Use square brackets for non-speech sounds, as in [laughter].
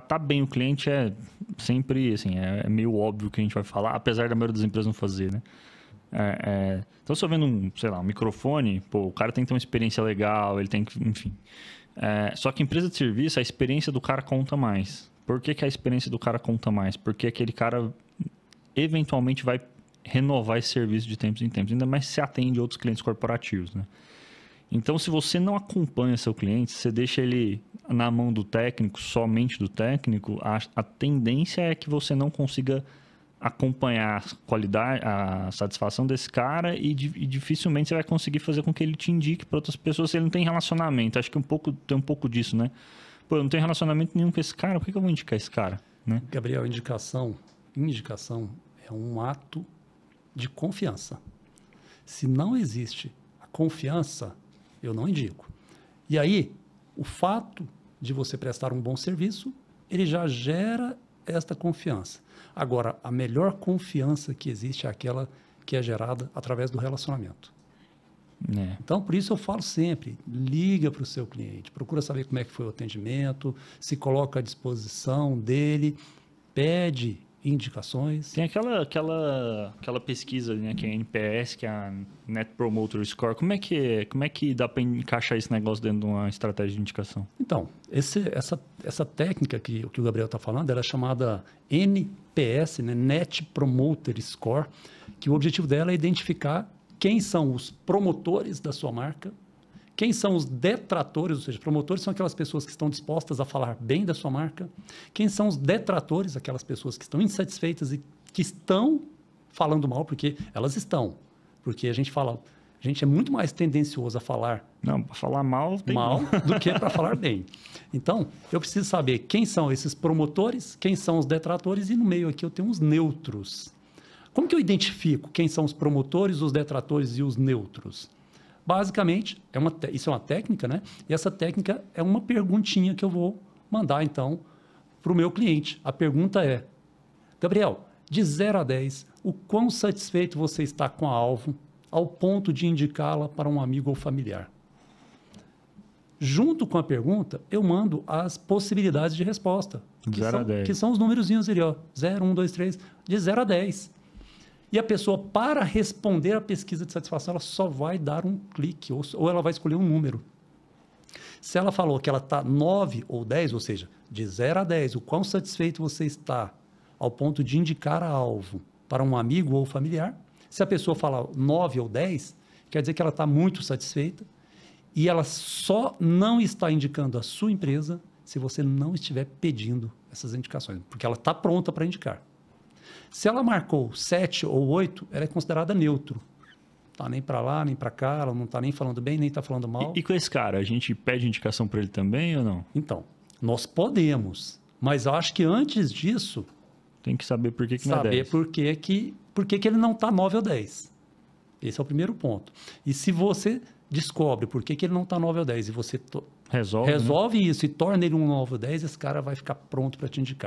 tratar tá bem o cliente é sempre, assim, é, é meio óbvio que a gente vai falar, apesar da maioria das empresas não fazer, né? É, é, então, se eu vendo um, sei lá, um microfone, pô, o cara tem que ter uma experiência legal, ele tem que, enfim. É, só que empresa de serviço, a experiência do cara conta mais. Por que, que a experiência do cara conta mais? Porque aquele cara eventualmente vai renovar esse serviço de tempos em tempos, ainda mais se atende outros clientes corporativos, né? Então, se você não acompanha seu cliente, você deixa ele na mão do técnico, somente do técnico, a, a tendência é que você não consiga acompanhar a qualidade, a satisfação desse cara e, e, dificilmente você vai conseguir fazer com que ele te indique para outras pessoas se ele não tem relacionamento. Acho que um pouco tem um pouco disso, né? Pô, eu não tenho relacionamento nenhum com esse cara, por que, que eu vou indicar esse cara? Né? Gabriel, indicação, indicação é um ato de confiança. Se não existe a confiança, eu não indico. E aí, o fato de você prestar um bom serviço, ele já gera esta confiança. Agora, a melhor confiança que existe é aquela que é gerada através do relacionamento. É. Então, por isso eu falo sempre: liga para o seu cliente, procura saber como é que foi o atendimento, se coloca à disposição dele, pede indicações. Tem aquela, aquela, aquela pesquisa, né, que é a NPS, que é a Net Promoter Score. Como é que, como é que dá para encaixar esse negócio dentro de uma estratégia de indicação? Então, esse, essa, essa técnica que, que o Gabriel está falando, é chamada NPS, né, Net Promoter Score, que o objetivo dela é identificar quem são os promotores da sua marca quem são os detratores, ou seja, promotores são aquelas pessoas que estão dispostas a falar bem da sua marca. Quem são os detratores, aquelas pessoas que estão insatisfeitas e que estão falando mal, porque elas estão. Porque a gente fala, a gente é muito mais tendencioso a falar não para falar mal mal [laughs] do que para falar bem. Então eu preciso saber quem são esses promotores, quem são os detratores e no meio aqui eu tenho os neutros. Como que eu identifico quem são os promotores, os detratores e os neutros? Basicamente, é uma isso é uma técnica, né? E essa técnica é uma perguntinha que eu vou mandar, então, para o meu cliente. A pergunta é, Gabriel, de 0 a 10, o quão satisfeito você está com a alvo ao ponto de indicá-la para um amigo ou familiar? Junto com a pergunta, eu mando as possibilidades de resposta. Que, são, que são, os númerozinhos ali, ó. 0, 1, 2, 3. De 0 a 10. E a pessoa, para responder a pesquisa de satisfação, ela só vai dar um clique, ou, ou ela vai escolher um número. Se ela falou que ela está 9 ou 10, ou seja, de 0 a 10, o quão satisfeito você está ao ponto de indicar a alvo para um amigo ou familiar, se a pessoa fala 9 ou 10, quer dizer que ela está muito satisfeita e ela só não está indicando a sua empresa se você não estiver pedindo essas indicações, porque ela está pronta para indicar. Se ela marcou 7 ou 8, ela é considerada neutro. Tá nem para lá, nem para cá, ela não tá nem falando bem, nem tá falando mal. E, e com esse cara, a gente pede indicação para ele também ou não? Então, nós podemos, mas eu acho que antes disso, tem que saber por que, que não é 10. Saber por que, que, por que, que ele não está 9 ou 10. Esse é o primeiro ponto. E se você descobre por que, que ele não está 9 ou 10 e você resolve, resolve né? isso e torna ele um 9 ou 10, esse cara vai ficar pronto para te indicar.